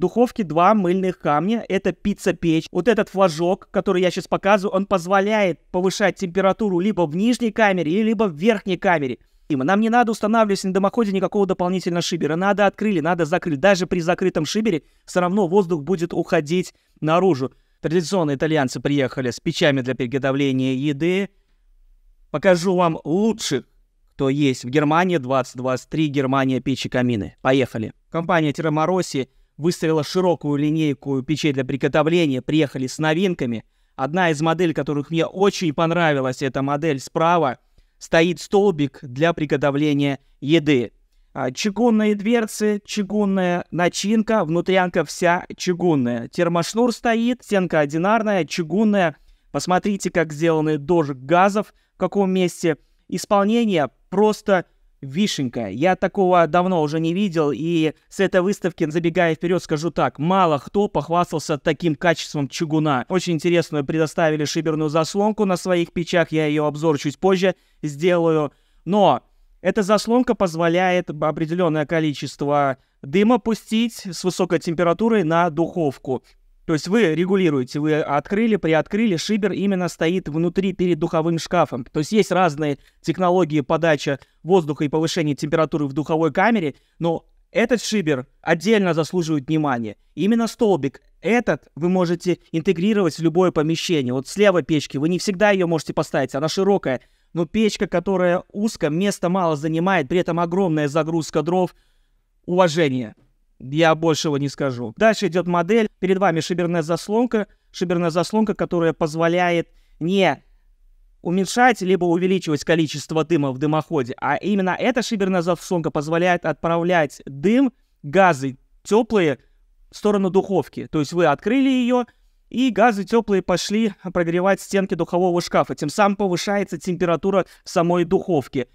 духовке два мыльных камня. Это пицца-печь. Вот этот флажок, который я сейчас показываю, он позволяет повышать температуру либо в нижней камере, либо в верхней камере. И нам не надо устанавливать на дымоходе никакого дополнительного шибера. Надо открыли, надо закрыли. Даже при закрытом шибере все равно воздух будет уходить наружу. Традиционно итальянцы приехали с печами для приготовления еды. Покажу вам лучших кто есть в Германии 2023, Германия печи камины. Поехали. Компания Тирамороси выстроила широкую линейку печей для приготовления, приехали с новинками. Одна из моделей, которых мне очень понравилась, это модель справа, стоит столбик для приготовления еды. А, чугунные дверцы, чугунная начинка, внутрянка вся чугунная. Термошнур стоит, стенка одинарная, чугунная. Посмотрите, как сделаны дожиг газов, в каком месте. Исполнение просто Вишенька, Я такого давно уже не видел, и с этой выставки, забегая вперед, скажу так, мало кто похвастался таким качеством чугуна. Очень интересную предоставили шиберную заслонку на своих печах, я ее обзор чуть позже сделаю. Но эта заслонка позволяет определенное количество дыма пустить с высокой температурой на духовку. То есть вы регулируете, вы открыли, приоткрыли, шибер именно стоит внутри перед духовым шкафом. То есть есть разные технологии подачи воздуха и повышения температуры в духовой камере, но этот шибер отдельно заслуживает внимания. Именно столбик этот вы можете интегрировать в любое помещение. Вот слева печки, вы не всегда ее можете поставить, она широкая. Но печка, которая узкая, места мало занимает, при этом огромная загрузка дров, уважение. Я большего не скажу. Дальше идет модель. Перед вами шиберная заслонка. Шиберная заслонка, которая позволяет не уменьшать либо увеличивать количество дыма в дымоходе, а именно эта шиберная заслонка позволяет отправлять дым, газы теплые в сторону духовки. То есть вы открыли ее, и газы теплые пошли прогревать стенки духового шкафа. Тем самым повышается температура самой духовки.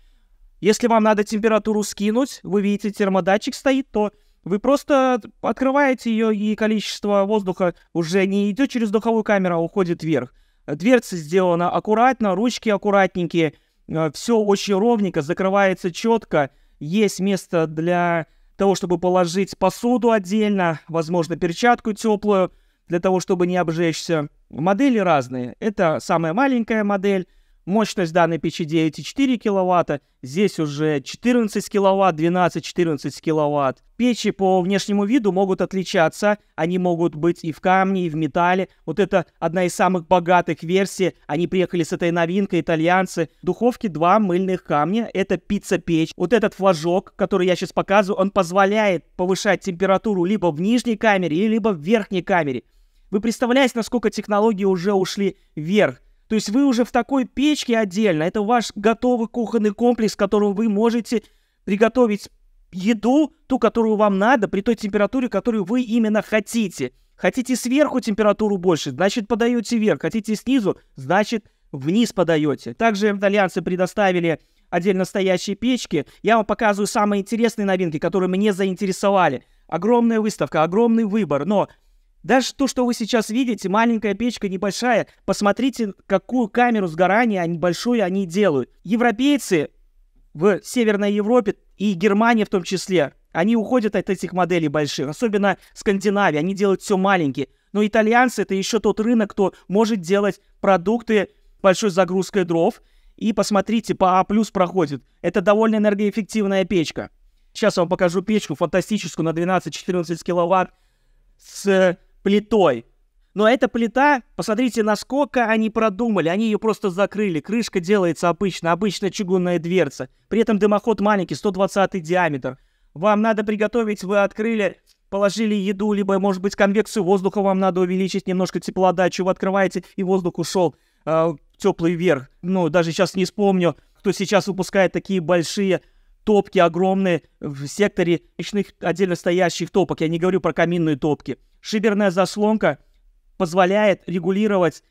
Если вам надо температуру скинуть, вы видите термодатчик стоит, то вы просто открываете ее, и количество воздуха уже не идет через духовую камеру, а уходит вверх. Дверца сделана аккуратно, ручки аккуратненькие, э, все очень ровненько, закрывается четко. Есть место для того, чтобы положить посуду отдельно, возможно, перчатку теплую, для того, чтобы не обжечься. Модели разные. Это самая маленькая модель, Мощность данной печи 9,4 кВт, здесь уже 14 кВт, 12-14 кВт. Печи по внешнему виду могут отличаться, они могут быть и в камне, и в металле. Вот это одна из самых богатых версий, они приехали с этой новинкой, итальянцы. Духовки два мыльных камня, это пицца-печь. Вот этот флажок, который я сейчас показываю, он позволяет повышать температуру либо в нижней камере, либо в верхней камере. Вы представляете, насколько технологии уже ушли вверх? То есть вы уже в такой печке отдельно. Это ваш готовый кухонный комплекс, в котором вы можете приготовить еду, ту, которую вам надо, при той температуре, которую вы именно хотите. Хотите сверху температуру больше, значит подаете вверх. Хотите снизу, значит вниз подаете. Также итальянцы предоставили отдельно стоящие печки. Я вам показываю самые интересные новинки, которые мне заинтересовали. Огромная выставка, огромный выбор, но даже то, что вы сейчас видите, маленькая печка, небольшая, посмотрите, какую камеру сгорания, они большую, они делают. Европейцы в Северной Европе и Германия в том числе, они уходят от этих моделей больших, особенно Скандинавия, они делают все маленькие. Но итальянцы это еще тот рынок, кто может делать продукты большой загрузкой дров. И посмотрите, по А+, проходит. Это довольно энергоэффективная печка. Сейчас я вам покажу печку фантастическую на 12-14 киловатт с плитой. Но эта плита, посмотрите, насколько они продумали. Они ее просто закрыли. Крышка делается обычно, обычная чугунная дверца. При этом дымоход маленький, 120 диаметр. Вам надо приготовить, вы открыли, положили еду, либо, может быть, конвекцию воздуха вам надо увеличить, немножко теплоотдачу вы открываете, и воздух ушел э, а, теплый вверх. Ну, даже сейчас не вспомню, кто сейчас выпускает такие большие топки огромные в секторе ночных отдельно стоящих топок. Я не говорю про каминные топки шиберная заслонка позволяет регулировать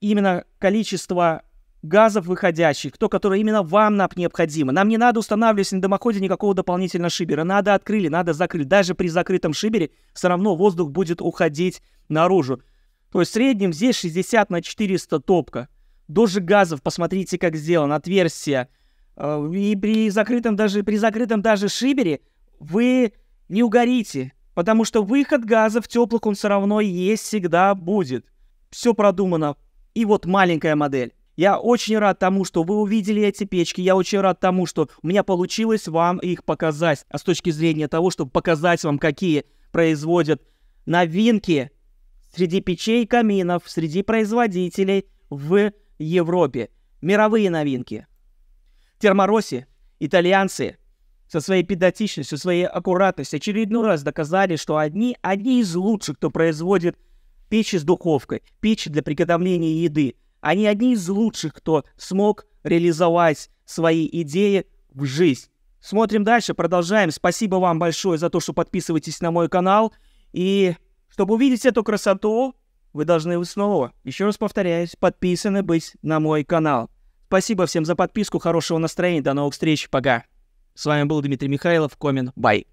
именно количество газов выходящих, то, которое именно вам нам необходимо. Нам не надо устанавливать на дымоходе никакого дополнительного шибера. Надо открыли, надо закрыли. Даже при закрытом шибере все равно воздух будет уходить наружу. То есть в среднем здесь 60 на 400 топка. Дожи газов, посмотрите, как сделано, отверстие. Э, и при закрытом даже, при закрытом даже шибере вы не угорите. Потому что выход газа в теплых он все равно есть всегда будет. Все продумано. И вот маленькая модель. Я очень рад тому, что вы увидели эти печки. Я очень рад тому, что у меня получилось вам их показать. А с точки зрения того, чтобы показать вам, какие производят новинки среди печей и каминов, среди производителей в Европе. Мировые новинки. Термороси, итальянцы, со своей педантичностью, своей аккуратностью очередной раз доказали, что одни, одни из лучших, кто производит печи с духовкой, печи для приготовления еды, они одни из лучших, кто смог реализовать свои идеи в жизнь. Смотрим дальше, продолжаем. Спасибо вам большое за то, что подписываетесь на мой канал. И чтобы увидеть эту красоту, вы должны снова, еще раз повторяюсь, подписаны быть на мой канал. Спасибо всем за подписку, хорошего настроения, до новых встреч, пока. С вами был Дмитрий Михайлов, Комин. Бай.